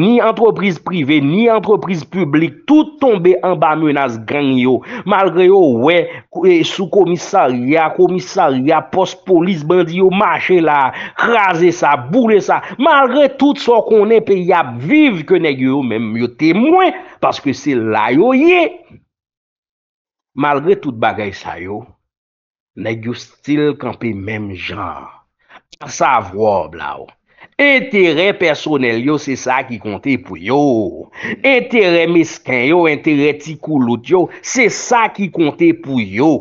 Ni antreprise prive, ni antreprise publik, tout tombe an ba menaz gen yo. Malre yo we, sou komissaria, komissaria, postpolis, bandi yo mache la, krasi sa, boule sa. Malre tout so konen pe yap viv ke negyo yo, men yo temwen, paske se la yo ye. Malre tout bagay sa yo, negyo stil kanpe menm jan, sa vwob la yo. Eterè personel yo, se sa ki konte pou yo. Eterè misken yo, enterè tikou lout yo, se sa ki konte pou yo.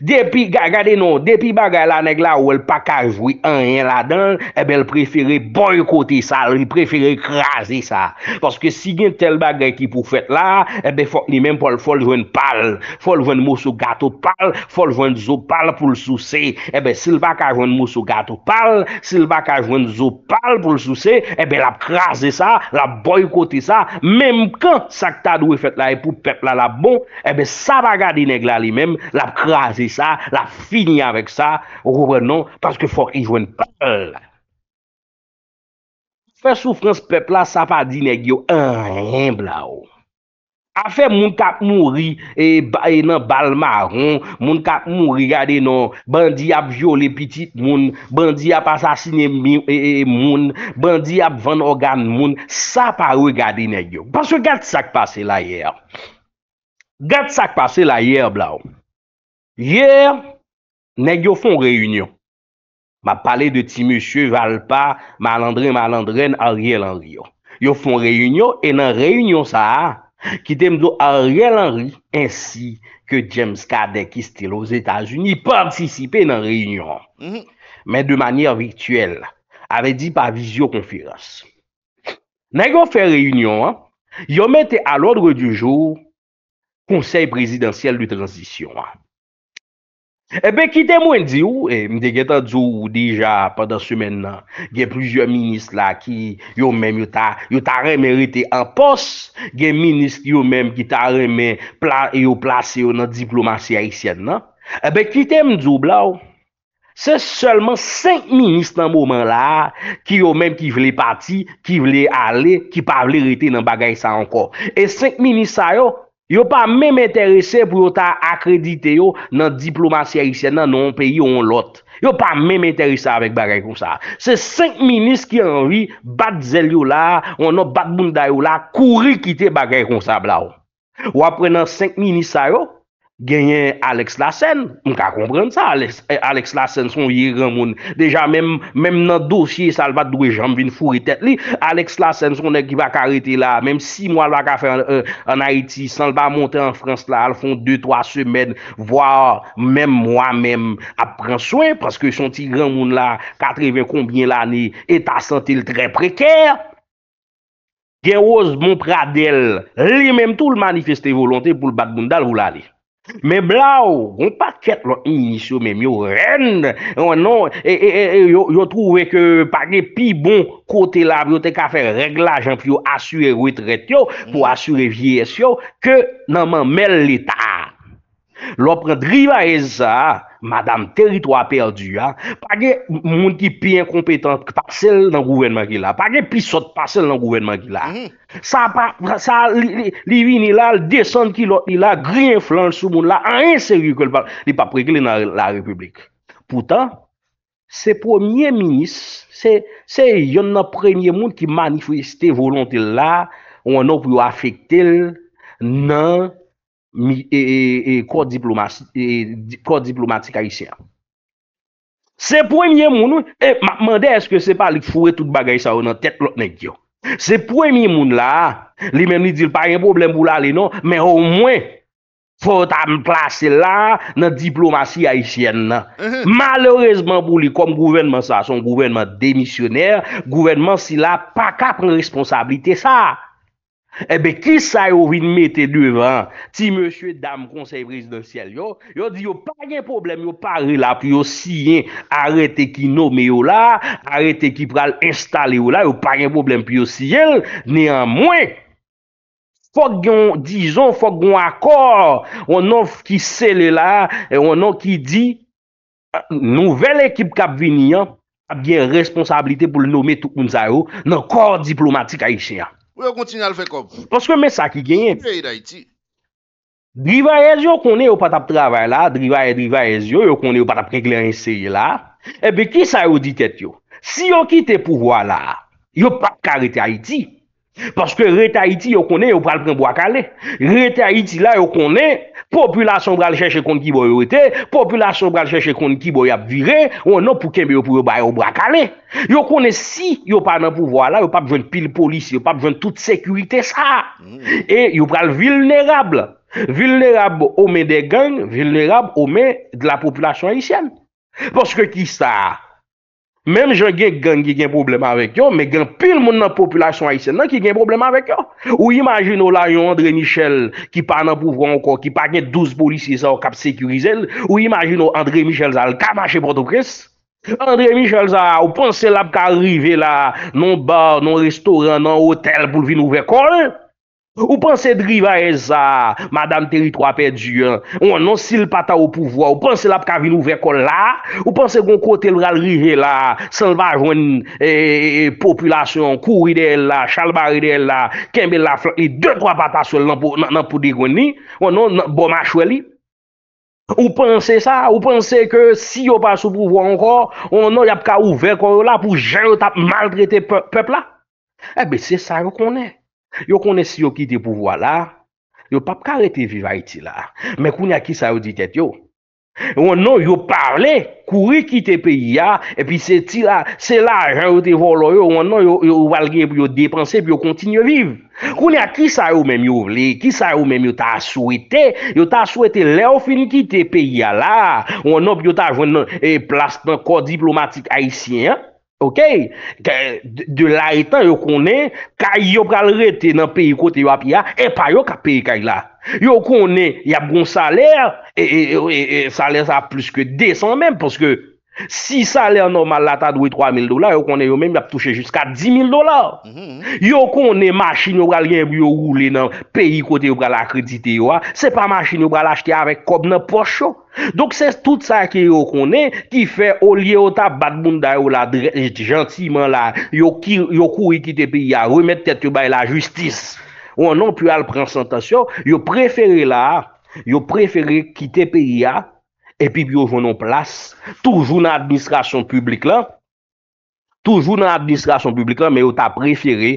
Depi gagade nou, depi bagay la neg la Ou el pakaj wou yon yon la dan Ebe, eh el preferi boykote sa El preferi krasi sa Paske si gen tel bagay ki pou fete la Ebe, eh fok ni menm pou l foljwen pal Foljwen mousou gato pal Foljwen zopal pou l souse Ebe, eh sil bakaj woun mousou gato pal Sil bakaj woun zopal pou l souse Ebe, l ap krasi sa L ap boykote sa Mem kan sakta dwe fete la E pou pet la la bon Ebe, sa bagadi neg la li menm L ap krasi sa se sa la fini avek sa ouwe nou paske fok i jwen fè soufrans pepla sa pa di negyo a fè moun kap mouri e nan bal maron moun kap mouri gade nan bandi ap joli pitit moun bandi ap asasine e, e, moun bandi ap van organ moun sa pa ou gade negyo paske gade sak pase la yer gade sak pase la yer blaou Yer, nèk yo fon reyunyon, ma pale de ti mèche Valpa, malandren malandren, Ariel Henry yo. Yo fon reyunyon, e nan reyunyon sa, ki tem do Ariel Henry, ansi ke James Kadek istil os Etats-Unis, partisipe nan reyunyon. Mhm. Men de manye virtuel, avè di pa vizyo konferans. Nèk yo fè reyunyon, yo mète al odre du jò, konsey presidansyel de transisyon. Ebe, eh ki temwen di ou, e, mwen te getan djou ou deja padan semen nan, gen plijon minis la ki yo menm yo ta yo ta reme rete an pos, gen minis yo menm ki ta reme yo place yo nan diplomasi aisyen nan, ebe, eh ki temwen djou ou bla ou, se seman 5 minis nan mouman la ki yo menm ki vle pati, ki vle ale, ki pa vle rete nan bagay sa anko, e 5 minis sa yo, Yo pa mèm enterese pou yo ta akredite yo nan diplomasi erisyen nan nou an peyi ou an lot. Yo pa mèm enterese avèk bagay kon sa. Se 5 minis ki anvi bat zèl yo la, ou nan bat bunday yo la, kouri kite bagay kon sa bla ou. Ou apre nan 5 minis sa yo, genyen Alex Lassen, m ka komprende sa, eh, Alex Lassen son yi gran moun. Deja, menm nan dosye sa l va dwe janm vin fure tet li, Alex Lassen son ek ki va karete la, menm si mwa l va kafe eh, an Haiti, san l va monte an Frans la, al fon 2-3 semen, vwa, menm mwa menm ap pren soin, paske son ti gran moun la, 80 kombien l ane, et a sentil tre preker. Geroz, m pradel, li menm tou l manifeste volante pou l bakboun dal, Mè bla ou, yon pa ket lò inisyo, mè mè yon ren, yon nou, e, e, e, yon trouwe ke pa gen pi bon kote la, yon te ka fè regla jan fyo asyre wè trètyo, pou asyre vye syo, ke nanman mè l'Etat. Lò pren driva e zisa a, madame teritwa perdi ya, pa ge moun ki pi en kompetant pa sel nan gouvenman ki la, pa ge pi sot pa sel nan gouvenman ki la, sa li vinilal desan ki la, gri en flan sou moun la, an en seri ke li pa prekile nan la republik. Poutan, se premier minis, se yon na premier moun ki manifesté volonté la, ou an nou pou afekte l, nan mi e kod e, e, e, diplomatik ayisyen. Se premye moun, e, ma de eske se pa li fure tout bagay sa ou nan tet lot nek yo. Se premye moun la, li men mi dil pa yon problem bou la li nou, men ou mwen, fote a mi plase la nan diplomatik ayisyen nan. Mhm. Malorezman pou li kom gouvernement sa, son gouvernement demisyonèr, gouvernement si la pa kapren responsabilite sa. Ebe eh ki sa yo vin mette devan Ti monsye dam konseybris Donsel yo, yo di yo pa gen problem Yo pare la pi yo siyen Arrete ki nome yo la Arrete ki pral installe yo la Yo pa gen problem pi yo siyen Nenamwen Fok yon, dijon fok yon akor Onon ki sele la E onon ki di Nouvel ekip kap vini Kap gen responsabilite pou l nome Tou kounza yo, nan kor diplomatik A yishen ya yo kontine al fekob. Poske men sa ki genye. Yo yi da iti. Driva ez yo kone yo patap travay la, driva e driva ez yo, yo kone yo patap kengler en seye la, ebe ki sa yo di tet yo? Si yo kite pouwa la, yo pa karete a iti, Paske reta iti yo kone yo pral pren bo akale Reta iti la yo kone Populasyon bral cheche kon ki bo yo ite Populasyon bral cheche kon ki bo yo ap vire Ou anon pou kembe yo pou yo baye ou bo akale Yo kone si yo panen pou vo ala Yo pa pwen pil polis, yo pa pwen tout sekurite sa E yo pral vilnerable Vilnerable ome de gang Vilnerable ome de la populasyon isyane Paske ki sa a Mèm jè gen gen ki gen poublem avèk yo, mè gen pil moun nan populasyon a isè nan ki gen poublem avèk yo. Ou imajin ou la yon André Michel ki pa nan pouvran ou kon, ki pa gen 12 polisye sa ou kap sekurizèl, ou imajin ou André Michel a l'kama chè bote pres, André Michel a ou ponsel ap ka rive la nan bar, nan restoran, nan hotel pou vin ouver kon, Ou panse driva e zaa, madame teritro apè diyon, ou anon sil pata ou pouvo, ou panse la pou ka vin ouver kon la, ou panse kon kote lalrije la, salvajwen, ee, populasyon, kouri de la, chalbari de la, kembe la flan, ee, dekwa pata sol nan pou digon ni, ou anon, bomachwe li. Ou panse sa, ou panse ke si yo pa sou pouvo ankon, ou anon yap ka ouver kon yo la pou jen yo tap maltrete pepl la. Ebe eh se sa yo konen. Yo kone si yo ki te pouvo a la, yo pap kare te viva iti la. Men koun ya ki sa yo di tet yo. Ou anon yo parle, kouri ki te peyi a, e pi se ti la, se la ajen yo te volo yo, ou anon yo non, valgen pou yo depanse, pou yo kontin yo viv. Koun ya ki sa yo men yo vle, ki sa yo men yo ta aswete, yo ta aswete le ou fin ki te peyi a la. Ou anon yo ta jwen eh, nan plasman kod diplomatik haisyen ya. Ok, de la etan yo konen, kay yo kal rete nan peyi kote yo api ya, e pa yo ka peyi kay la. Yo konen, ya bon saler, e, e, e, saler sa plus ke desen men, porske, Si salè an normal la ta dwe 3.000 dolar, yo konè yo mèm yap touche jusqu'a 10.000 dolar Yo konè machin yo gwa lèm yo roule nan peyi kote yo gwa l'akredite yo a Se pa machin yo gwa l'achete avèk kob nan pochon Dok se tout sa ki yo konè ki fè olye o ta batboum da yo la gentiman non, la Yo kou yi kite peyi a, remèd tèt yo bay la justis Ou anon pu al prensentasyon, yo preferè la, yo preferè kite peyi a epi pi yo jounon plas, toujou nan administrasyon publik lan, toujou nan administrasyon publik lan, men yo ta preferi,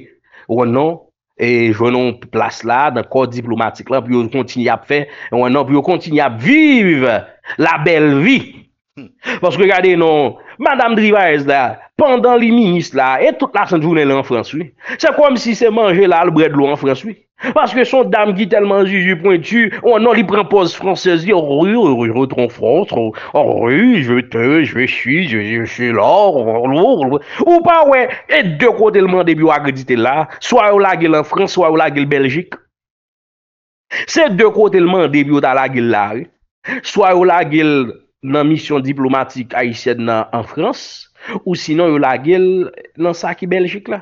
wè nan, e jounon plas la, nan kò diplomatik lan, pi yo kontini ap fè, wè nan, pi yo kontini ap vive, la bel vi, Hmm. Paske gade nou, Madame Drivaise la, pandan li minis la, e tout la sèndounele en Fransoui, se kom si se manje la albred lo en Fransoui, paske son dam ki telman juju pointu, ou an li prampose Fransesi, ou ou ou ou, ou ou ou, ou ou ou ou, ou ou ou ou, ou ou ou ou, ou ou ou, ou ou ou ou, ou ou ou ou, nan misyon diplomatik Haitien nan Frans, ou sinon yon la gel nan sa ki Belgik la.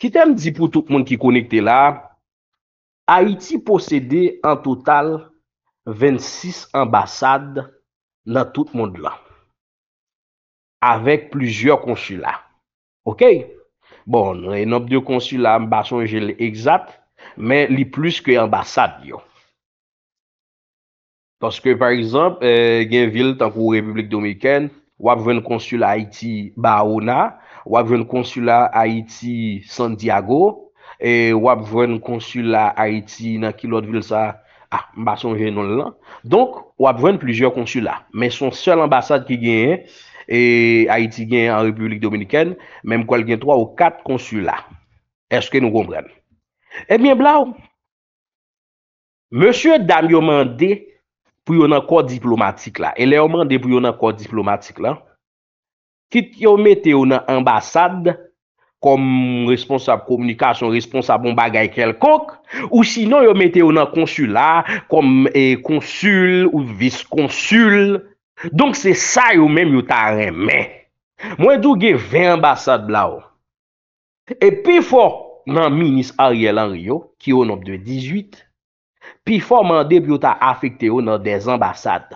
Ki tem di pou tout moun ki konik te la, Haiti posede en total 26 ambassade nan tout moun la. Avèk plüzyor konsula. Ok? Bon, nou enop diyo konsula ambasson jel exat, men li plüs ki ambassade yo. Koske par exemple eh, gen vil tankou Republik Dominiken wap vwen konsula Haiti Baona, wap vwen konsula Haiti Santiago e wap vwen konsula Haiti na kilot vil sa Mbason genon lan Donk wap vwen plujer konsula men son sel ambasade ki gen e Haiti gen en Republik Dominiken men mkwel gen 3 ou 4 konsula Eske nou kombren? Emyen eh blaou Monsye Damyo Mande pou yon akor diplomatik la. E le omande pou yon akor diplomatik la, kit yon mette yon ambasad kom responsab komunikasyon, responsab mbagay kelkok, ou sinon yon mette yon akonsul la, kom e, konsul ou viskonsul. Donk se sa yon menm yon tarren men. Mwen dougi 20 ambasad bla ou. E pe fo nan minis Ariel Anrio, ki yon obde 18, Pi fò mande biyo ta afekte yo nan des ambasad.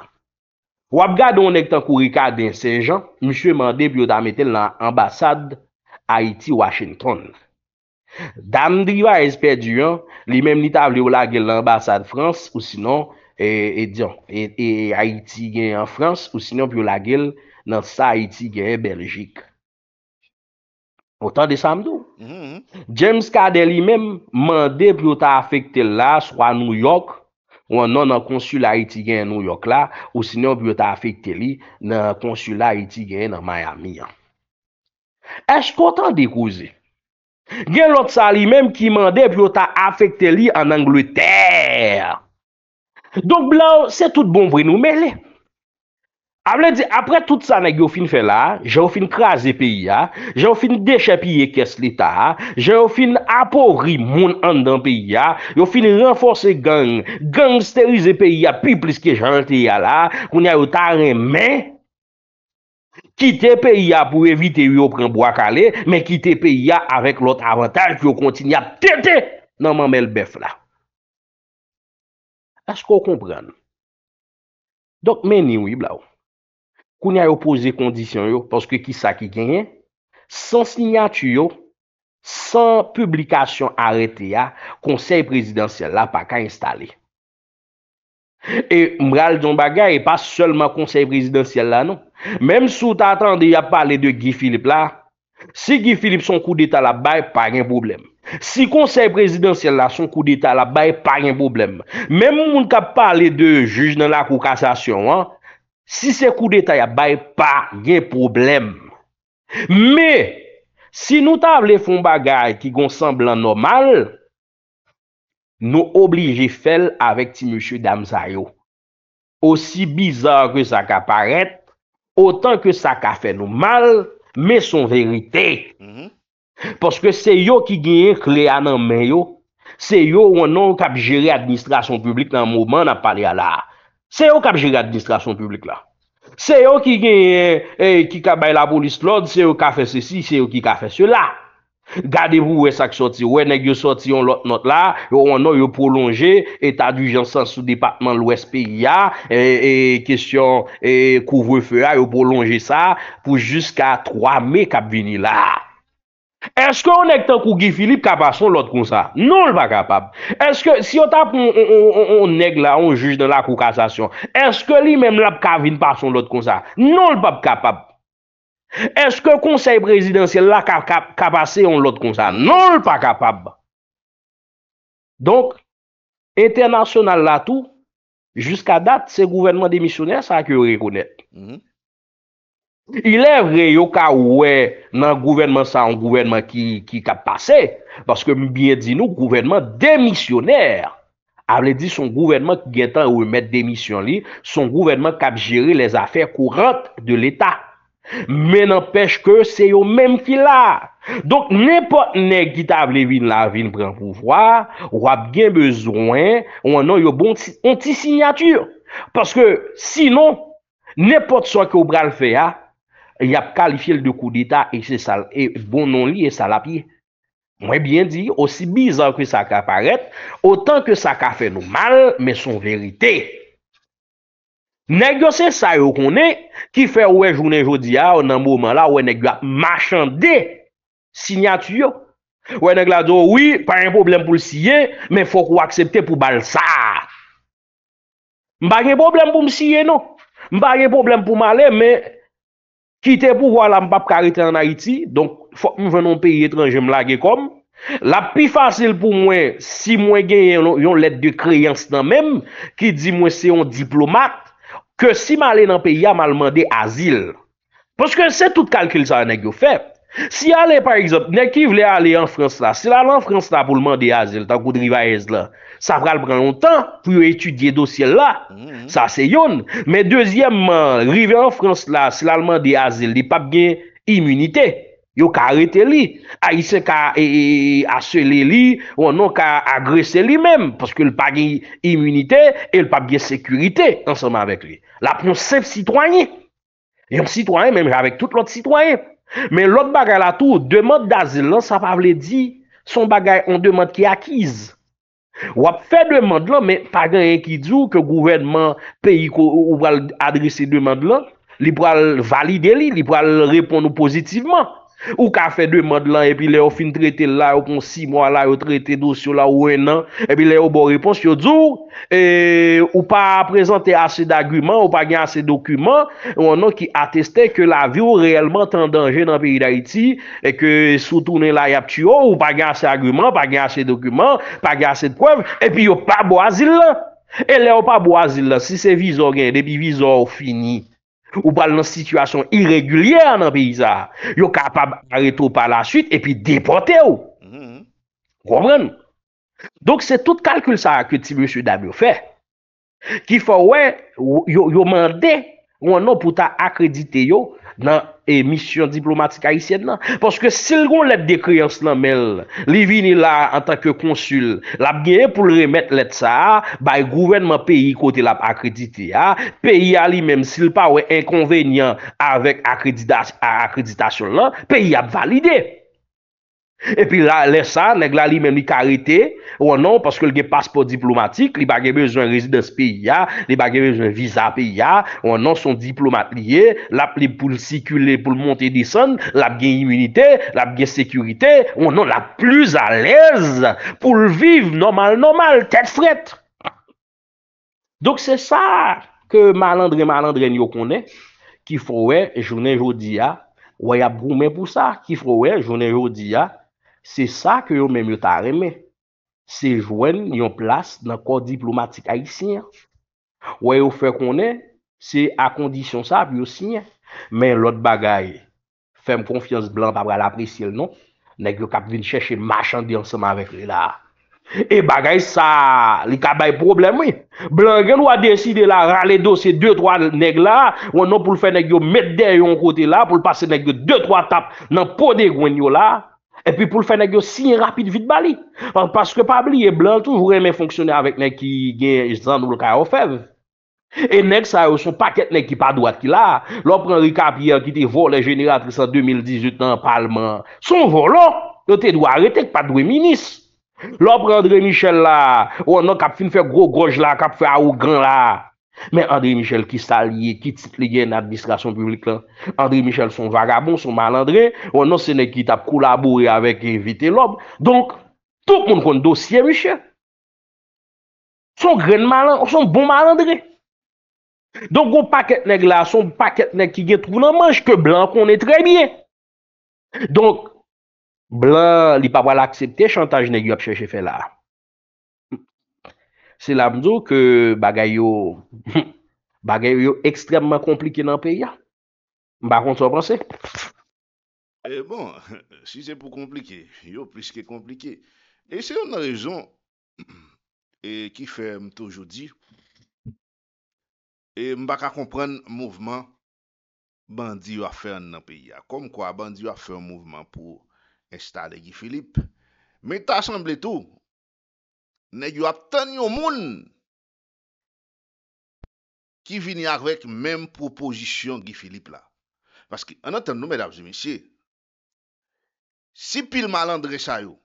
Wap gado nou nek tan kou rika den sejan, mswe mande biyo ta metel nan ambasad Haiti-Washington. Dan driwa espè diyon, li menm ni ta vle ou la gel nan ambasad Frans, ou sinon e, e, e, Haiti genye en Frans, ou sinon biyo la gel nan sa Haiti genye Belgique. Wotan de samdou? Mm-hmm. James Kade li menm mande piwota afekte la swa New York. Ou anon an konsul a iti gen New York la. Ou sinon piwota afekte li nan konsul a iti gen Miami yan. Ej kontan de kouze? Gen lot sa li menm ki mande piwota afekte li an Angleterre. Dok blaou se tout bon vwe nou mele. Ej kontan de kouze? A vle di, apre tout sa neg yo fin fe la, yo fin kraze pe ya, yo fin deche pe ye kes lita, yo fin apori moun andan pe ya, yo fin renfose gang, gangsterize pe ya, pi plis ke jan te ya la, koun ya yo tare men, kite pe ya pou evite yo pren bo akale, men kite pe ya avek lot avataj ki yo kontin ya tete nan man men lbef la. Asko konpren? Dok meni ou i bla ou? koun ya yo pose kondisyon yo, paske ki sa ki genyen, san signatu yo, san publikasyon arete ya, konsey prezidansyel la pa ka installe. E mral jom bagay, pa selman konsey prezidansyel la nou. Mem sou ta atande ya pale de Guy Philippe la, si Guy Philippe son kou d'eta la bay, pa gen problem. Si konsey prezidansyel la son kou d'eta la bay, pa gen problem. Mem moun ka pale de juj nan la kou kasasyon an, Si se kou detay a bay pa, gen problem. Me, si nou ta avle fon bagay ki gon semblan normal, nou oblige fel avle ti monshi damzay yo. Osi bizar ke sa ka paret, otan ke sa ka fe nou mal, me son verite. Mm-hmm. Poske se yo ki genye kle anan men yo, se yo wan nou kap jere administrasyon publik nan mouman apal yala. Se yo kap jiri administrasyon publik la. Se yo ki gen, eh, eh, ki ka bay la polis flod, se yo ka fè sè si, se yo ki ka fè sè la. Gade pou wè sa ki sorti, wè neg yo sorti yon lot not la, yo anon yo prolongè, etadu jansan sou departman l'O.S.P.I.A. e eh, kèsyon kouvre fè a, yo prolongè sa, pou jiska 3 mè kap vini la. Eske ou nek ta kouki filip kapa son lot kon sa? Non l pa kapab. Eske si ou tap ou neg la, ou juj de la koukasasyon, eske li menm la pkavine pa son lot kon sa? Non l pa kapab. Eske konsey prezidensye la kapa se yon lot kon sa? Non l pa kapab. Donk, internasyonal la tou, jiska dat se gouvenman de misyoner sa ak yon rekounet. Mm-hmm. Ilè vre yo ka wè nan gouvenman sa an gouvenman ki kap pase Paske mbiye di nou gouvenman demisyonèr Avle di son gouvenman ki gen tan wè met demisyon li Son gouvenman kap jere les afer kou rent de l'Etat Men an pech ke se yo menm ki la Donk nepot ne gita avle vin la vin pran pou vwa Wap gen bezwen wè nan yo bon ti signatur Paske sinon nepot so ki ou bral fe ya y ap kalifye l de kou dita e bon non li e sa la pi mwen bien di osi bizan ki sa ka paret otan ki sa ka fe nou mal me son verite negyo se sa yo konen ki fe wè jounen jodi ya nan mouman la wè negyo machan de signatuyo wè negyo la do wè pa yon problem pou siye me fok waksepte pou bal sa mbagye problem pou msiye nou mbagye problem pou male me ki te pou wala m pap karite an Haiti, donk fok m venon peyi etranje m lage kom, la pi fasil pou mwen, si mwen gen yon let de kreyans nan menm, ki di mwen se yon diplomat, ke si m alen an peyi, yon m alman de azil. Poske se tout kalkil sa an e gyo fe. Si alen par exemple, ne ki vle alen an Frans la, si la lan Frans la pou lman de azil, tan kou driva ez la, Sa pral pran lontan pou yo etudye dosye la. Mhm. Sa se yon. Men dezyem, rive an Frans la, sel alman de azil, li pap gen imunite. Yo ka arete li. A isen ka e, e, asele li, ou anon ka agrese li mem. Paske l pa gen imunite e l pap gen sekurite ansama avèk li. La pon sef sitwanyi. Yon sitwanyi, men mèm jè avèk tout lout sitwanyi. Men lout bagay la tou, deman de azil la, sa pa vle di son bagay, on deman ki akiz. Wap fe demande lan, men pa gen yon ki djou ke gouvenman peyi ko ouwal adrese demande lan, li pou al valide li, li pou al repon nou pozitivman. Ou ka fe dwe mand lan, epi le ou fin trete la, ou kon si mwa la, ou trete dosyo la ou en nan, epi le ou bo repons yo dzo, e, ou pa prezante ase d'agryman, ou pa gen ase d'okryman, ou anon ki ateste ke la vi ou reyelman tan denje nan peyi da iti, eke soutounen la yap tu yo, ou pa gen ase d'agryman, pa gen ase d'okryman, pa gen ase d'kwem, epi yo pa bo azil lan, e le ou pa bo azil lan, si se vizor gen, epi vizor ou fini Ou pral nan situasyon iregulier nan peyizan. Yo kapab a reto pa la suite. E pi depote ou. Komren. Donk se tout kalkul sa akwet ti monsi ou dame ou fe. Ki fwa ouen. Yo mande. Ou anon pou ta akredite yo. nan emisyon diplomatik ayisyen nan. Poske sil gon let de kreyans nan mel, li vini la an tanke konsul, lap genye pou l remet let sa, bay gouvenman peyi kote lap akredite ya, peyi a li menm sil pa we enkonvenyan avek akreditasyon nan, peyi ap valide. Non, e pi non, la lesan, neg la li men li karite, ou anon, paske lge paspo diplomatik, li bagye bezon rezidans piya, li bagye bezon viza piya, ou anon, son diplomat liye, lap li pou l'sikule pou l'monte disan, lap gen imunite, lap gen sekurite, ou anon, la plus alez, pou l'viv, normal, normal, tet fret. Dok se sa, ke malandre, malandre, nyo konen, ki fowe, jounen jodi ya, waya broumen pou sa, ki fowe, jounen jodi ya, Se sa ke yo menm yo tareme, se jwen yon plas nan kod diplomatik a yi sinye. Ou e yo fe konen, se a kondisyon sa ap yi yo sinye. Men lout bagay, fem konfians blan pa bral apresye l non, neg yo kap vin cheshe machan di ansama vek le la. E bagay sa, li kabay problem we. Blan gen ou a deside la rale dosye 2-3 neg la, ou nan pou l fè neg yo met den yon kote la, pou l pase neg yo 2-3 tap nan pwode gwen yo la, E pi pou l fè nèk yo si rapide vit bali. An paske pabli e blan, tou vou remen fonksyonè avèk nèk ki gen jizan nou l ka yo fèv. E nèk sa yo sou pakèt nèk ki pa doat ki la. Lò pren Rikap yè, ki te volè jenera 300 2018 nan palman. Son volò, oh, yo te dwa arète k pa dwe minis. Lò pren Drémichel la, ou an nan kap fin fè gro goj la, kap fè a ou gan la. Men André Michel ki sa liye, ki titliye nan administrasyon publik lan. André Michel son vagabon, son malandre, ou oh nan se ne ki tap kolabori avèk evite lòb. Donk, tout moun kon dosye Michel. Son gren malandre, son bon malandre. Donk, ou paket neg la, son paket neg ki getrou nan manj, ke blan kon netre miye. Donk, blan li pa wala aksepte, chantage neg yop cheche fe la. Se la mdou ke bagay yo bagay yo ekstremman komplike nan peya mba kon ton pranse? E bon, si se pou komplike yo pliske komplike e se yon rezon e ki fè m toujou di e m baka kompren mouvman bandi yo a fè nan peya kom kwa bandi yo a fè mouvman pou installe Gifilip me ta asemble tou Ne yu ap tan yon moun Ki vini arvek mem proposisyon Gi Filip la Paske anantan nou mèdap zemesye Sipil malandre sayo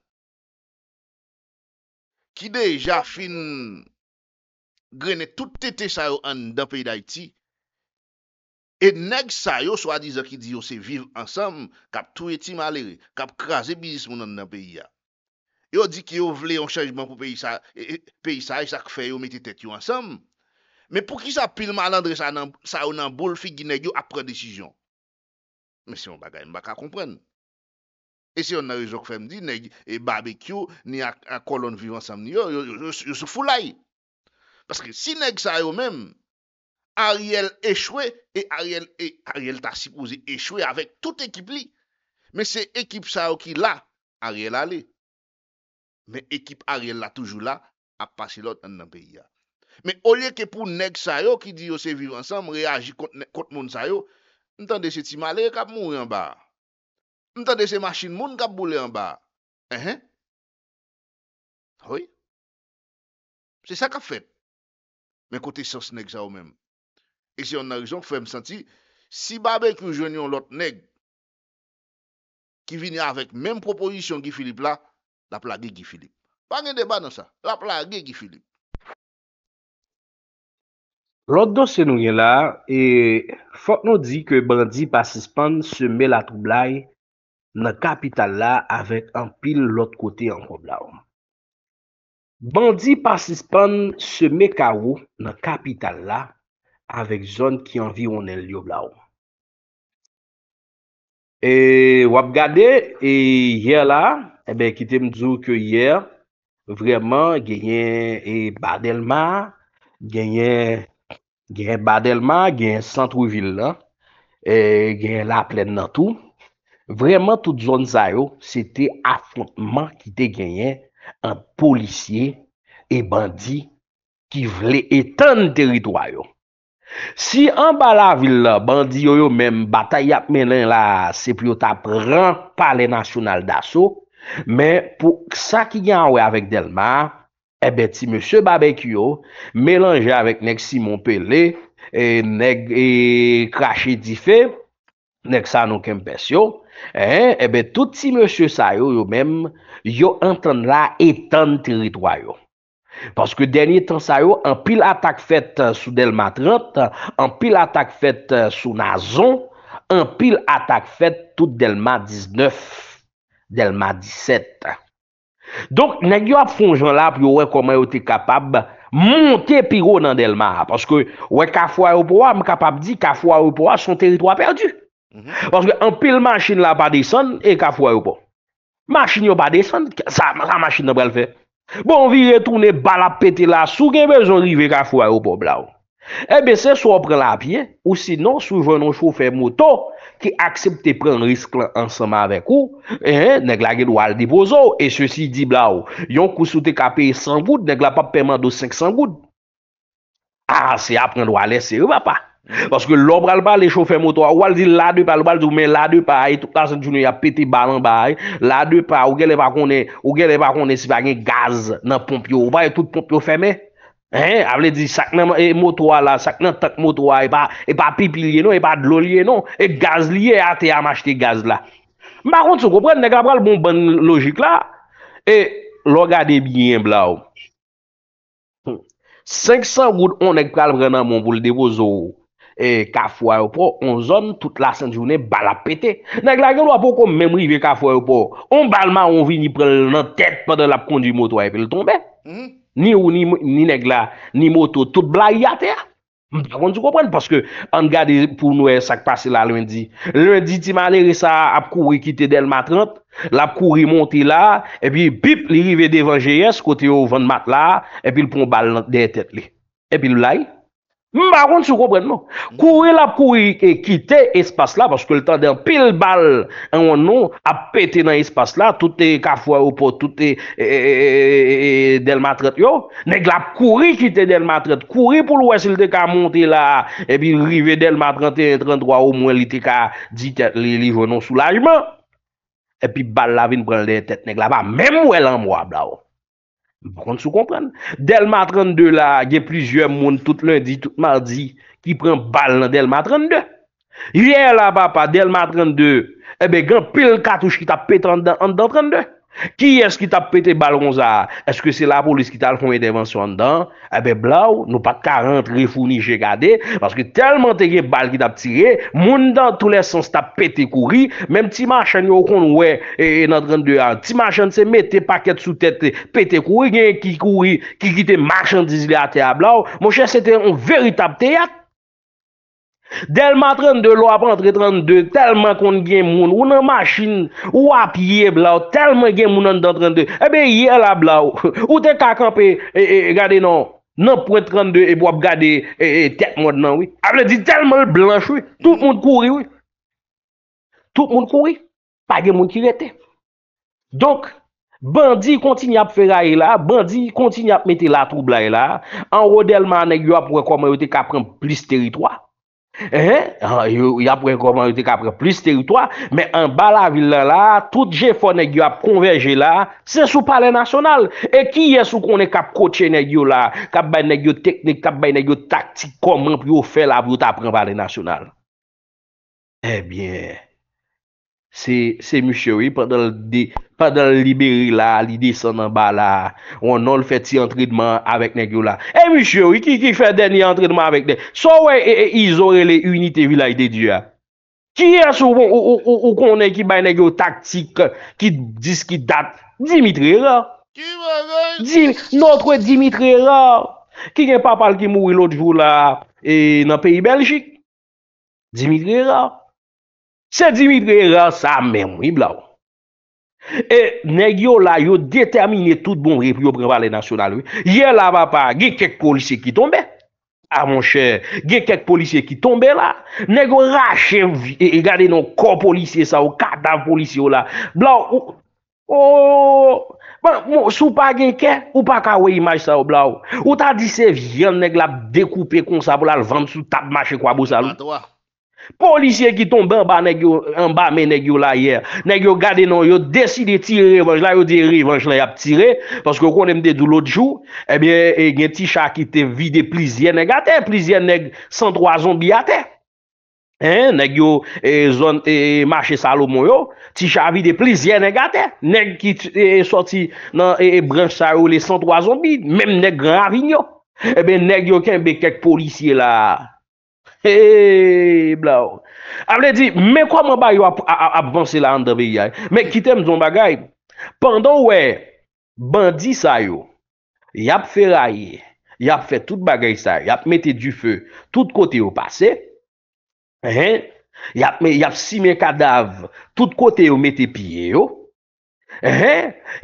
Ki deja fin Grenè tout ete sayo An dan peyi da iti E neg sayo Swa dizan ki di yo se viv ansam Kap tou eti malere Kap kraze bizismoun an dan peyi ya Yo di ki yo vle yon chanjman pou peyisaj sa kfe e, e, yo meti tet yo ansam. Me pou ki sa pil malandre sa yo nan bol fi ki neg yo apre desijon. Me se yon bagay mbak a kompren. E se yon nan rejok fem di, neg e barbekyo ni ak kolon viv ansam ni yo, yo se fulay. Paske si neg sa yo men, Ariel echwe, e Ariel ta sipouze echwe avèk tout ekip li. Me se ekip sa yo ki la, Ariel aley. Men ekip a riel la toujou la ap pasi lot an nabeya. Men olye ke pou neg sa yo ki di yo se viv ansam reagi kont moun sa yo, mtande se ti male kap moun yon ba. Mtande se masin moun kap boule yon ba. Ehen. Oye. Se sa ka feb. Men kote sos neg sa ou men. E se yon narison, fe m senti, si baben ki ou jwenyon lot neg, ki vini avèk menm proposisyon ki Filip la, la pla ge gifili. Pange de ban an sa, la pla ge gifili. Lod do senounye la, e fok nou di ke bandi pasispan seme la troublai nan kapital la avèk an pil lot kote an koubla oum. Bandi pasispan seme kawou nan kapital la avèk zon ki an vi ounen li oubla oum. E wap gade, e yer la, Ebe, eh ki te mdjou ke yer, vreman genyen e Badelma, genyen, genyen Badelma, genyen Santouville la, e, genyen la plen nan tou, vreman tout zon za yo, se te afrontman ki te genyen an policye e bandi ki vle etan teritwayo. Si an bala vil la, bandi yo yo men batay ap menen la, se pi yo tap ran pale nasyonal daso, Men pou sa ki gen anwe avèk Delma, ebe ti M. Babek yo, melanje avèk nek Simon Pele, nek Krashe Dife, nek Sanou Kempes yo, ebe tout ti M. Sayo yo men, yo antan la etan teritwayo. Paske denye tan Sayo, an pil atak fèt euh, sou Delma 30, an pil atak fèt sou Nazon, an pil atak fèt tout Delma 19. Delma 17. Donk, nek yo ap fonjon la, pou yo wek koman yo te kapab monte piro nan Delma. Paske, wek ka fwa yo pouwa, m kapab di ka fwa yo pouwa son teritwa perdu. Mm-hmm. Paske, an pil manchin la pa desan, e ka fwa yo pouwa. Manchin yo pa desan, sa manchin nan brel fe. Bon, vi retounen bala pete la souke, be zonrive ka fwa yo pouwa blaou. Ebe eh se sou apre la apye, ou sinon sou venon chou fe moto, ki aksepte pren risk lan ansama avek ou, ehe, neg lage lwa ldi bozo, e se si di bla ou, yon kousoute ka peye 100 goud, neg lapa peman do 500 goud, a, se apren lwa lese, e wapa, paske mm. lopra lba, le choufe moto a, wale di la dupal, wale di wame la dupal, e touta san jouni a pete balan bay, la dupal, ouge le bakon e, ouge le bakon e si bagen gaz nan pompio, wale tout pompio feme, Ha eh, vle di sak nan e motowa la, sak nan tak motowa, e pa e pipilye non, e pa dlolye non, e gazlye ate am achete gaz la. Maroun sou kopren, nek la pral bon bon logik la, e logade bien bla ou. 500 hmm. gout on nek pral vre nan mon boul devou zo, e ka fwa ou pou, on zon tout la sanjounen bal ap pete. Nek la gen wapou kon memri ve ka fwa ou pou, on balman on vini pral nan tet padan lap kondi motowa e pel tombe. Hmm. Ni ou, ni neg la, ni moto, tout bla yate ya Mwen di kompren, paske an gade pou nou e sak pase la lwen di Lwen di ti maneri sa ap kouri kite del matrant La ap kouri monte la, epi bip, li rive devan jeyes kote yo van mat la Epi l pou bal dey tet li Epi lou la yi Maroun sou komprenman, non? kouri la p kouri ki e kite espas la, paske l tan den pil bal anwen nou ap pete nan espas la, tout e kafwa ou pot, tout e, e, e del matret yo, neg la p kouri ki kite del matret, kouri pou l wesil te ka monte la, e pi rive del matret e 33 ou mwen li te ka di ke li venon soulajman, e pi bal la vin pren le tet neg la pa, men mwen lan mwen wab la ou. Bakon sou kompren. Delma 32 la, gen plizye moun tout lundi, tout mardi, ki pren bal nan Delma 32. Yen la papa, Delma 32, ebe eh gen pil katouche ki ta petan dan 32. Ki es ki tap pete balon za? Eske se la polis ki tal foun e devansyon dan? Ebe blaou, nou pa 40 refouni jekade Paske telman te gen bal ki tap tire Moun dan tou lesans tap pete kouri Mem ti machan yo kon we E nan 32 an Ti machan se mete paket sou tete pete kouri Gen ki kouri, ki kite marchandiz li ate a blaou Monshe se te un veritab teyat Delman 32 lo ap entre 32 Telman kon gen moun Ou nan masin Ou ap ye blaou Telman gen moun an entre 32 Ebe ye ala blaou Ou te kakanpe e, e gade nan 9.32 E bo ap gade E, e tep moun nan ou Able di telman blanche ou Tout moun kouri ou Tout moun kouri Pa gen moun ki rete Donk Bandi kontin ap feraye la Bandi kontin ap mete la tou blai e la Anro delman aneg yo ap rekom E o te kaprem plis teritwa Eh? Ah, Yon apren konvan yote kapre plis teritwa Men an bala vil la la Tout je fon negyo ap konveje la Se sou pale nasyonal E ki yesou konen kap kote negyo la Kap bay negyo teknik, kap bay negyo taktik Koman pou yo fe la avyot apren pale nasyonal Ebyen Se mushewi pa dal liberi la, li desan nan ba la Ou nan l fè ti entridman avèk negyo la E mushewi ki ki fè deni entridman avèk den So wè yi zore le unitè vilay de Dua Ki yasou ou konè ki bay negyo taktik ki dis ki dat Dimitre Ra Notre Dimitre Ra Ki gen papal ki mou yi loutjou la E nan peyi beljik Dimitre Ra Sè di mi pre rè sa mèm, wè bla wè. E neg yo la yo determine tout bon repri yo pre valè nasyonal wè. Ye la va pa, ge kek polisye ki tombe. A mon chè, ge kek polisye ki tombe la. Neg yo rache, e, e gade nou ko polisye sa wè, katan polisye wè la. Bla wè, ooo, oh, bon, bon, sou pa geke, ou pa ka wè imaj sa wè bla wè. Ou ta di se vjen neg la dekoupe kon sa wè la vèm sou tap mache kwa bo sa wè. A doa. Polisye ki tombe anba me negyo la yer Negyo gade nan yo deside tire revanche La yo dire revanche la yap tire Paske konem de dou lout jou Ebyen gen tisha ki te vide plizye negate Plizye neg 103 zonbi ate Negyo zon e mache salo mwoyo Tisha vide plizye negate Neg ki sorti nan e bref sa yo le 103 zonbi Mem neg ravinyo Ebyen neg yo kenbe kek polisye la He, blaou. Able di, men kwa man ba yo ap avanse la andrebe ya? Men kitem zon bagay? Pendon we, bandi sa yo, yap feraye, yap fe tout bagay sa, yap mette du fe, tout kote yo pase, he, yap sime kadav, tout kote yo mette pie yo, he,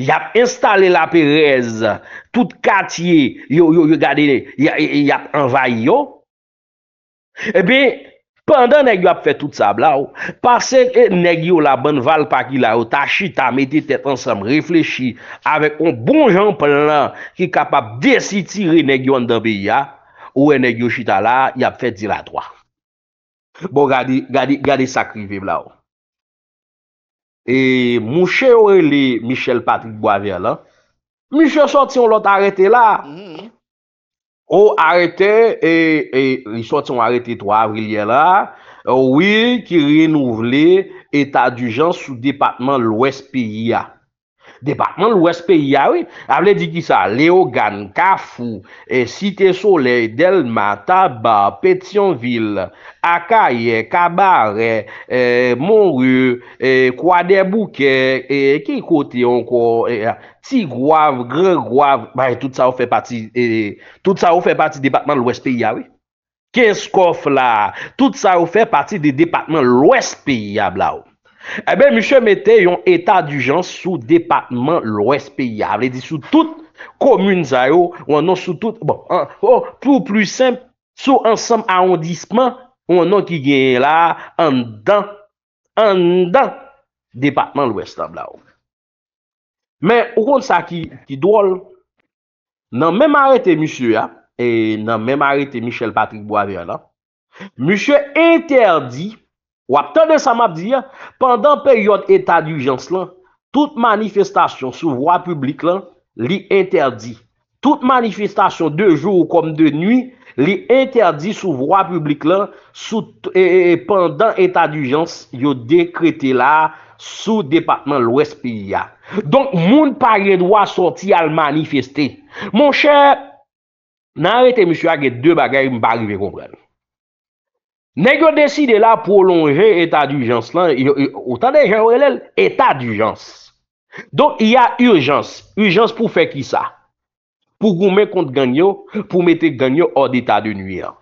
yap installe la perez, tout katye, yo yo yo gadele, yap envaye yo, Ebe, eh pandan negyo ap fè tout sa bla ou, pase negyo la ban valpaki la ou, ta chita mette tet ansam reflechi avek on bon jan plan la ki kapap desitire negyo an dambi ya, ou e negyo chita la, yap fè dilatwa. Bo, gade sakrive bla ou. Oh. E mouche ou e li Michel Patrick Boisvert la, Michel sorti ou lot arete la, mouche ou e li Ou a rete, e, e li sot son a rete 3 avrilye la, oui wi ki renouvle etadujan sou departman l'Ouest PIA. Depatman lwes peyi ya wè, avle di ki sa, Leogan, Kafou, Site eh, Soleil, Delma, Taba, Petionville, Akaye, Kabare, eh, Monru, Kouadebouke, eh, ki kote yon kou, Tigouave, Greguave, bè, tout sa ou fè pati, tout sa ou fè pati depatman lwes peyi ya wè. Kes kof la, tout sa ou fè pati de depatman lwes peyi ya wè. Ebe, M. Mette, yon etat du jans sou departement lwes peyab. Le di sou tout komyun za yo, ou anon sou tout, bon, pou plu simp, sou ansam aondisman, ou anon ki gen la, an dan, an dan, departement lwes tabla ou. Men, ou kon sa ki drol, nan men marite M. ya, e nan men marite M. Patrick Boivien la, M. interdi pou Wap tande sa map di ya, pandan peryon etat d'urjans lan, tout manifestasyon sou vwa publik lan, li enterdi. Tout manifestasyon de jow kom de nwi, li enterdi sou vwa publik lan, pendant etat d'urjans, yo dekrete la sou depatman lwes piya. Donk moun pari dwa soti al manifesti. Mon chèp, nan rete mishwa ge dè bagay m bagi ve kompran. Nèk yo deside la prolonje etat d'urjans lan, ou tan de jè ou elèl, etat d'urjans. Donk, y a urjans. Urjans pou fè ki sa? Pou gou mè kont ganyo, pou mètè ganyo od etat d'urjans.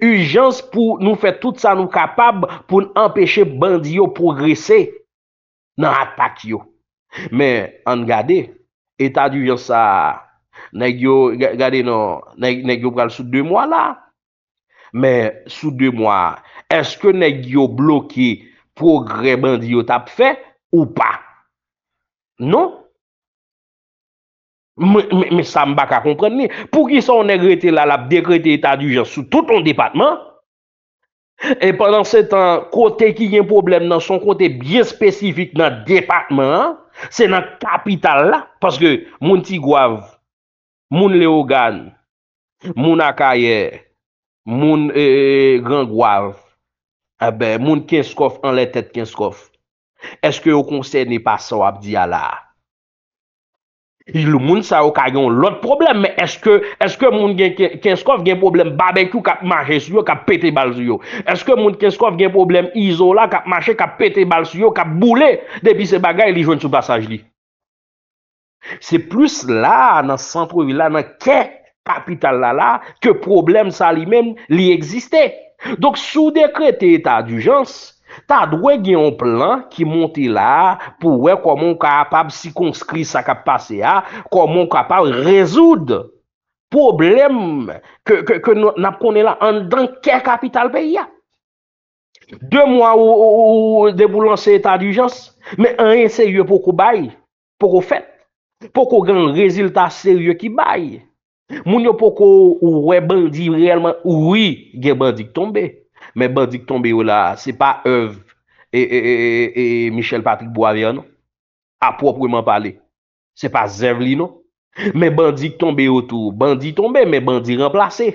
Urjans pou nou fè tout sa nou kapab, pou nou empèche bandyo progresè nan atak yo. Men, an gade, etat d'urjans sa, non, nèk yo pral sou dè mwa la, Mè, sou de mwa, eske ne gyo bloke progreman diyo tap fe ou pa? Non? Mè, mè, mè, mè, sa m baka komprenne. Pou ki son negrete lalap, degrete etadu jan sou tout ton depatman, e pandan se tan kote ki gen problem nan son kote biye spesifik nan depatman, se nan kapital la, paske moun ti gwa v, moun le ogan, moun akaye, Moun e, e, gen ah gwa, moun kenskof an letet kenskof, eske yo konsey ne pa sa wap diya la? Il moun sa yo kayon lot problem, men eske moun gen kenskof gen problem babenkyou kap mache suyo, kap pete bal suyo? Eske moun kenskof gen problem izola, kap mache, kap pete bal suyo, kap boule? Depi se bagay li jwen sou basaj li. Se plus la nan santrouvi, la nan kek. Kapital la la, ke problem sa li men li eksiste. Dok sou dekre te etat d'ujans, ta dwe gen yon plan ki monte la pou we koman kapab si konskri sa kapase ya, koman kapab rezoud problem ke nap konen la an dan ke kapital pe ya. De mwa ou deboulans etat d'ujans, me an yon seye pou kou bay, pou kou fet, pou kou gen rezultat seye ki bay. Moun yo poko ou wè bandi realman ou wè gè bandi k tombe. Mè bandi k tombe yo la, se pa Ev e, e, e, e Michel Patrick Boirier, no? A propreman pale. Se pa Zevli, no? Mè bandi k tombe yo tou. Bandi k tombe, mè bandi remplace.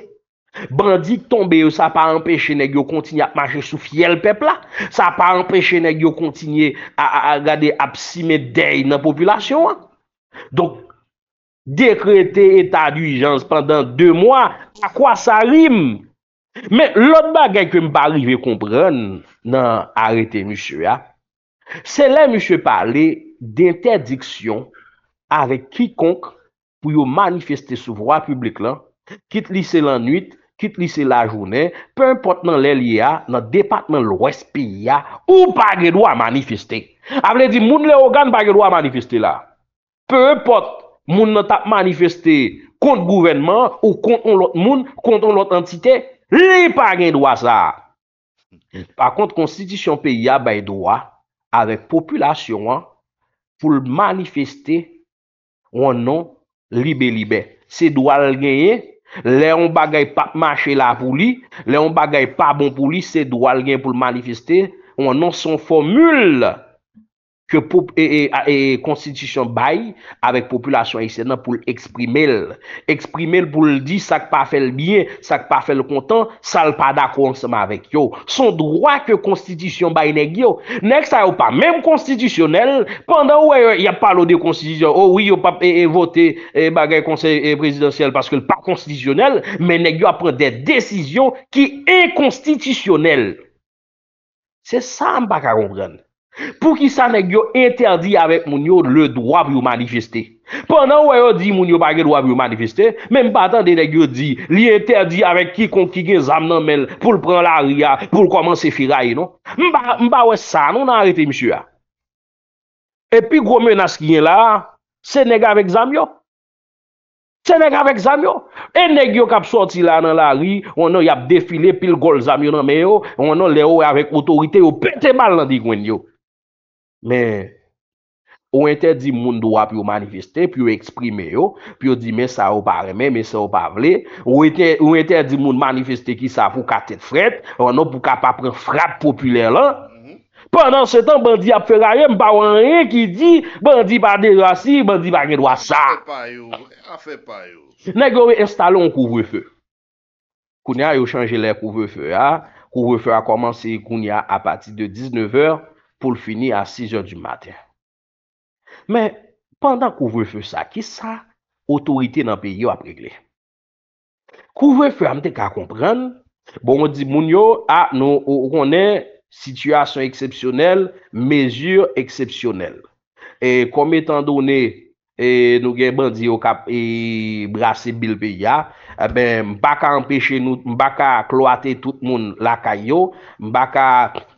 Bandi k tombe yo, sa pa empèche nèk yo kontinye ap mache sou fiel pepla. Sa pa empèche nèk yo kontinye a gade apsime dey nan populasyon. Donk, Dekrete etat d'uijans Pendant 2 mwa A kwa sa rim Men lot bagay ke mi pa rive kompren Nan arete miche ya Se la miche pale D'interdiksyon Arek kikonk Puyo manifeste sou vwa publik lan Kit lise lan nuit Kit lise la jounen Pe import nan lè li ya Nan depatman lwes pi ya Ou pa gèdwa manifeste Avle ah, di moun le ogan pa gèdwa manifeste la Pe import Moun nan tap manifeste kont gouvernement ou kont on lot moun, kont on lot entite, li pa gen dwa sa. Par kont konstitisyon pe ya bay dwa, avèk populasyon an, pou lmanifeste, wè nan libe-libe. Se dwa lgenye, lè yon bagay pap mache la pou li, lè yon bagay pa bon pou li, se dwa lgenye pou lmanifeste, wè nan son formule. e konstitisyon bay avek populasyon e senan pou l'exprime l exprime l pou l di sa k pa fe l biye, sa k pa fe l kontan sa l pa da kou ansama avek yo son drwa ke konstitisyon bay neg yo, neg sa yo pa mem konstitisyonel, pandan ou euh, ya palo de konstitisyon, ou oh yo pap e vote bagay konsey presidansyel paske l pa konstitisyonel men neg yo apre de desisyon ki e konstitisyonel se sa mba ka rompren Pou ki sa negyo interdi avèk moun yo le drwa bi ou manifestè. Pendan wè yo di moun yo bagè drwa bi ou manifestè, mè m'batan de negyo di li interdi avèk ki kon ki gen zam nan mèl pou l'pran la ri ya, pou l'komanse fira yi nou. M'ba wè san, nou nan arite m'shü ya. E pi gwo mè nas ki yè la, se nega avèk zam yo. Se nega avèk zam yo. E negyo kap sorti la nan la ri, wè nou yap defile pil gol zam yo nan mè yo, wè nou le ou avèk otorite yo pète mal nan di gwen yo. Men, ou ente di moun do a pi ou manifeste, pi ou eksprime yo, pi ou di men sa ou paremen, men sa ou pavle, ou ente di moun manifeste ki sa pou katet fret, ou anon pou kap apren frap popüler lan, mhm. pandan se tan bandi ap fera ye, mba wan ye ki di, bandi pa de rasi, bandi pa gen do a sa. A fe payo, a fe payo. Nèk yo e ah, installon kouvrefe. Kounia yo chanje lè kouvrefe ya, ah. kouvrefe a komanse kounia a pati de 19 or, ful fini a 6h du maten. Men, pandan kou vwe fwe sa, ki sa, otorite nan pe yo ap regle. Kou vwe fwe, amte ka kompren, bon, di moun yo, a, ah, nou, ou konen, situasyon eksepsyonel, mezur eksepsyonel. E, kom etan donen, e, nou gen bandi yo ka, e, brase bil pe ya, ah, e, eh ben, m baka empeshe nou, m baka kloate tout moun la kayo, m baka,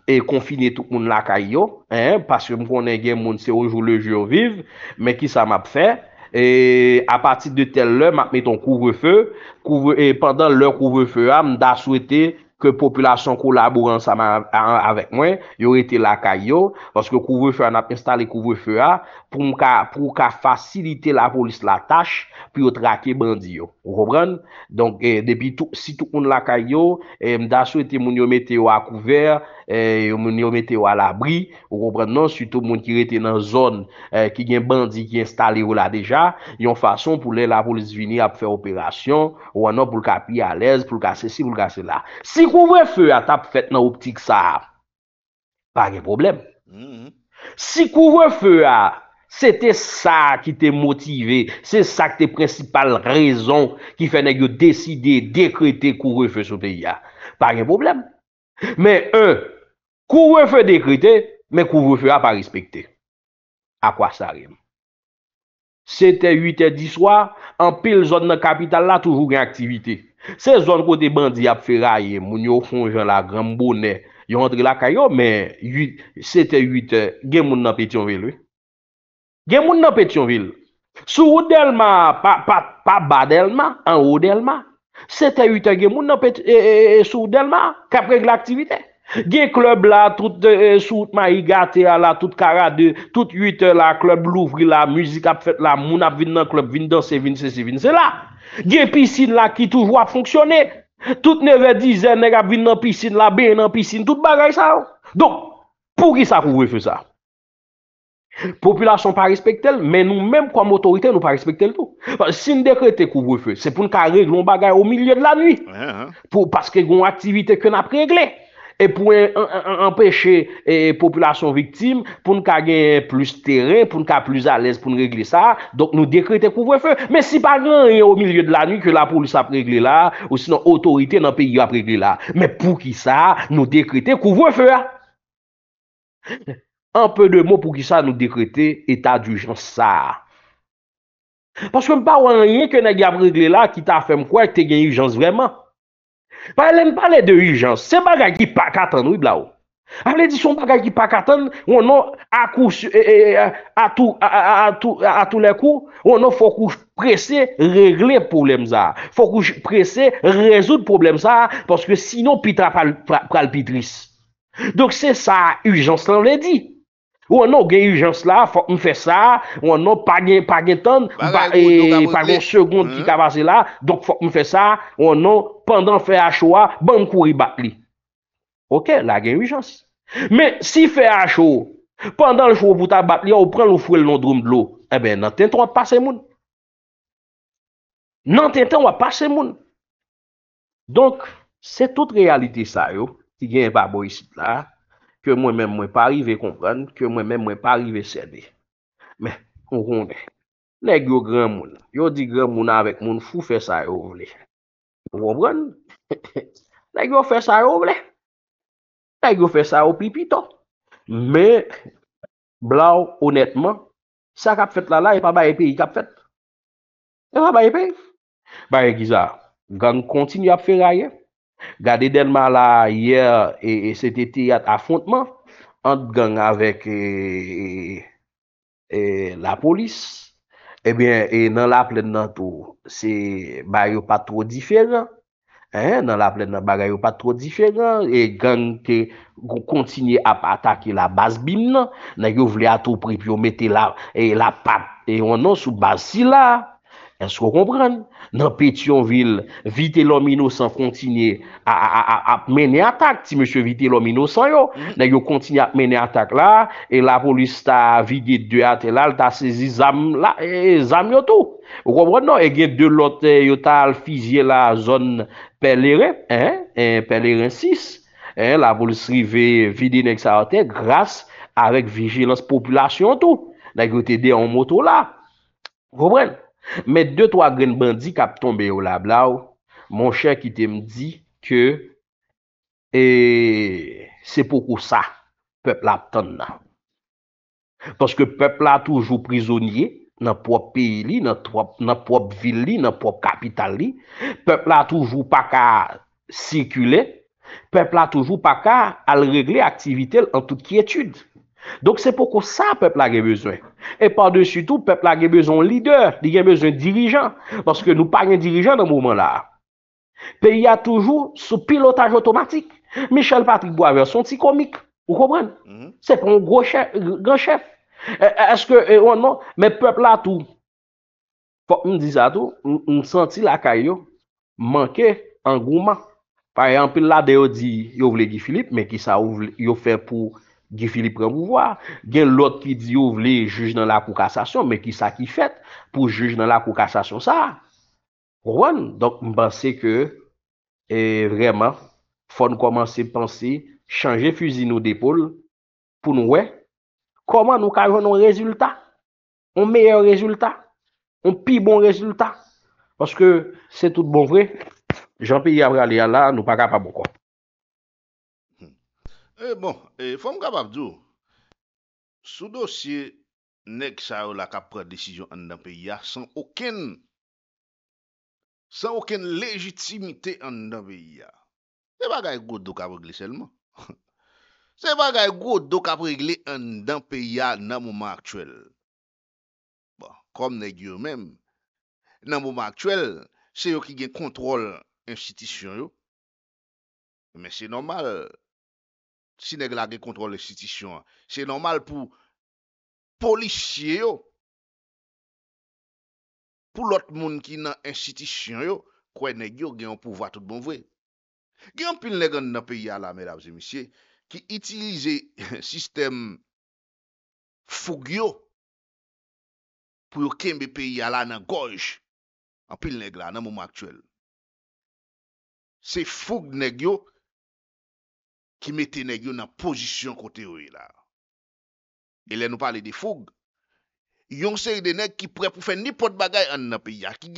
e konfine tout moun lakay yo, eh, paske mwen konen gen moun se ojou le ju yo viv, men ki sa map fe, e, a pati de tel lè, map meton kouvre fe, kouvre, e, pandan lè kouvre fe am, da souwete, ke populasyon kolaborans avèk mwen, yo rete lakay yo paske kouvrefe an ap installe kouvrefe a pou mka, pou mka fasilite la polis la tache pou yo trake bandi yo, ou koubran donk, e, debi tout, si tout koun lakay yo e, mda sou ete moun yo meteo akouver, e, moun yo meteo alabri, ou koubran non, si tout moun ki rete nan zon ki gen bandi, ki installe yo la deja yon fason pou le la polis vini ap fè operasyon, ou anon pou lka pi alèz, pou lka se si, pou lka se la, si Mm-hmm. Si kouvre fè a tap fèt nan optik sa a, pa gen problem. Si kouvre fè a, se te sa ki te motive, se sa ki te prensipal rezon ki fène yo deside, dekrete kouvre fè sou te ya, pa gen problem. Men, e, kouvre fè dekrete, men kouvre fè a pa respekte. A kwa sa rem? Sete, huit, et diswa, an pil zon nan kapital la toujou gen aktivite. Se zon kote bandi ap feraye, moun yo fonjan la, grambo ne, yo hantri la kayo, men 7 et 8, gen moun nan Petionville, we. Gen moun nan Petionville. Sou ou delman, pa ba delman, an ou delman, 7 et 8 gen moun nan Petionville, e, e, sou ou delman, kapreg l'aktivite. Gen klub la, tout, e, sou ou ma igate la, tout karade, tout 8 la, klub louvri la, moun ap vin nan klub, vin danse, vinse, vinse la. Diye pisine la ki toujwa fonksyone, tout neve dizen nega bin nan pisine la, ben nan pisine, tout bagay sa ou. Don, pou ki sa kou vwe fwe sa? Populasyon pa respektel, men nou menm kwa motorite nou pa respektel tou. Sin dekrete kou vwe fwe, se pou nka reglon bagay ou milyon la nwi, pou paske goun aktivite kwen ap regle. E pou empèche populasyon viktim, pou nou ka gen plus teren, pou nou ka plus alèz pou nou regle sa, donk nou dekrete kou vwe fè. Men si pa gran yon au milieu de la nye ke la pou lisa pregle la, ou sinon otorite nan peyi yon pregle la. Men pou ki sa nou dekrete kou vwe fè. An pe de mou pou ki sa nou dekrete etat d'urjans sa. Paske m pa wan yon ke nagy ap regle la ki ta fèm kwa ek te gen urjans vreman. Parlem pale de ujans, se baga ki pa katan wib la ou. Able di son baga ki pa katan, a tou la kou, ou nou fokouj prese regle problem za, fokouj prese rezoud problem za, paske sino pitra palpitris. Dok se sa ujans lan le di. Ou an nou gen yu jans la, fok m fè sa, ou an nou pa gen ton, pa gen e, second ki hmm. kavase la, dok fok m fè sa, ou an nou, pandan fè a chou a, ban m kouri bat li. Ok, la gen yu jans. Men, si fè a chou, pandan l chou bouta bat li, ou pren l ou fwèl non droum dlou, e eh ben nan tentan wap pase moun. Nan tentan wap pase moun. Donk, se tout realite sa yo, ti gen yu babo yisi la, Kyo mwen men mwen pa rive kompran, kyo mwen men mwen pa rive sède. Mè, mwen konde, nè gyo gran moun. Yo di gran moun avèk moun fou fè sa yo vle. Mwen konde, nè gyo fè sa yo vle. Nè gyo fè sa yo pipito. Mè, blaou, onètman, sa kap fèt la la, yè e pa baye pe, yè kap fèt. Yè e pa baye pe. Baye giza, gang kontin yè ap fè raye. Gade denman la yer e, e sete teyat afontman Ant gang avek e, e, la polis Ebyen nan la plen nan tou se bagay yo patro diferent Nan la plen nan bagay yo patro diferent E gang te kontinye ap atake la basbim nan Nan yo vle atou prip yo mete la pap E yo nan sou basi la Sko kompren, nan Petionville, Vite Lomino san Frontinier ap meni atak, ti M. Vite Lomino san yo, negyo kontini ap meni atak la, e la polis ta vidi de atelal, ta sezi zam yo tou. Kompren nou, e gen de lote eh, yo tal fizye la zon Pelerin, eh, Pelerin 6, eh, la polis rive vidi neg sa atel, grase, avek vigilans populasyon tou, negyo te de an moto la. Kompren nou, Met de to a gren bandi kap tombe yo la bla ou, mon chè ki te mdi ke, e, se pou kou sa, pepl ap ton nan. Paske pepl a toujou prizonye, nan prop peyi li, nan prop vil li, nan prop kapital li, pepl a toujou pa ka sikule, pepl a toujou pa ka al regle aktivitel an tout kietude. Donk se pou ko sa pepl a ge bezwen E pa de su tou pepl a ge bezwen Lider, di gen bezwen dirijan Paske nou pa gen dirijan nan mouman la Pe y a toujou Sou pilotaj otomatik Michel Patrick Boisvert son ti komik Ou kobren? Se pon gwen chef Eske ou nan? Men pepl la tou Po un di za tou Un senti la kayo manke Angouman Par yon pil la de yo di yo vle gi Filip Men ki sa yo fe pou gen lout ki di ou vle juj nan la koukassasyon men ki sa ki fet pou juj nan la koukassasyon sa ouan, donk mban se ke e vreman, fon komanse panse chanje fuzi nou depol pou nou we koman nou kajon nou rezultat nou meyèr rezultat, nou pi bon rezultat paske se tout bon vre jan pi yavra li yalla nou pakap apokon E bon, eh, fòm kabab djou, sou dosye nek sa yo la ka pre-desisyon an dan pe ya san oken legitimite an dan pe ya. Se ba ga yo go do ka pregle selman. Se ba ga yo go do ka pregle an dan pe ya nan mouman aktuel. Bon, kom nek yo men, nan mouman aktuel, se yo ki gen kontrol en sitisyon yo. Men se normal. Si neg la ge kontrol estitisyon an, se normal pou polisye yo. Pou lot moun ki nan estitisyon yo, kwen neg yo gen yon pouva tout bon vwe. Gen yon pil neg an nan peyi ala, mera vzemisye, ki itilize sistem foug yo pou yo kembe peyi ala nan goj an pil neg la nan mouman aktuel. Se foug neg yo Ki mette nek yo nan pozisyon kote yo e la. E le nou pale de foug. Yon seri de nek ki pre pou fe nipot bagay an nan pe ya. Ki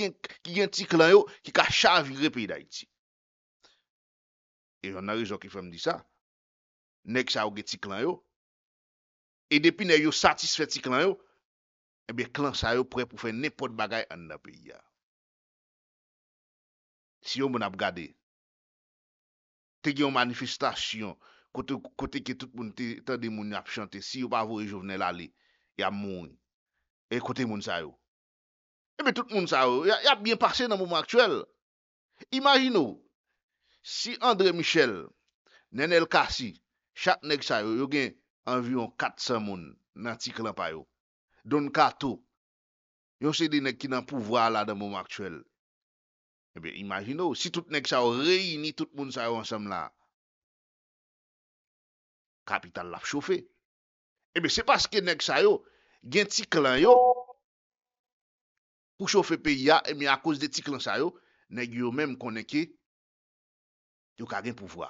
gen ti klan yo ki ka chan viri pe yi da iti. E yon nan rezon ki fem di sa. Nek sa ouge ti klan yo. E depi nek yo satisfet ti klan yo. Ebe klan sa yo pre pou fe nipot bagay an nan pe ya. Si yo moun ap gade... Te gen yon manifestasyon kote ke tout moun te de moun ap chante. Si yo pa vo e jo vnen lale, ya moun. E kote moun sa yo. Ebe tout moun sa yo. Ya bin pase nan moun aktuel. Imagino. Si Andre Michel, Nenel Kasi, chat nek sa yo, yo gen anvyon 400 moun nan ti klampay yo. Don Kato, yo se de nek ki nan pouvwa la nan moun aktuel. Ebe, eh imagine ou, si tout nèk sa ou reyini tout moun sa ou ansam la, kapital la f choufe. Ebe, se paske nèk sa yo, gen eh tiklan yo, pou choufe pe ya, ebe, a kous de tiklan sa yo, nèk yo mèm konenke, yo ka gen pouvwa.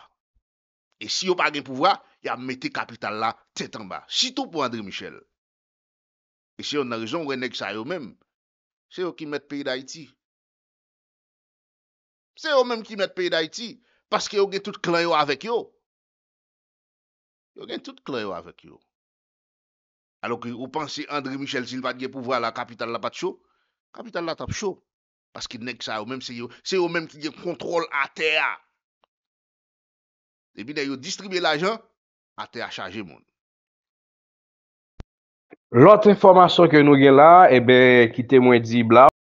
E si yo pa gen pouvwa, ya mette kapital la tèt anba. Sitou pou André Michel. E se yo nan rezon, we nèk sa yo mèm. Se yo ki mette pe yi da iti. Se yo menm ki met pey da iti Paske yo gen tout klan yo avèk yo Yo gen tout klan yo avèk yo Alo ki ou panse André Michel Zilvat Gen pou vwa la kapital la pat chou Kapital la tap chou Paske nek sa yo menm se yo Se yo menm ki gen kontrol a te a Ebi de yo distribye la jan A te a chaje moun Lote informasyon ke nou gen eh la Ebe ki temwen di bla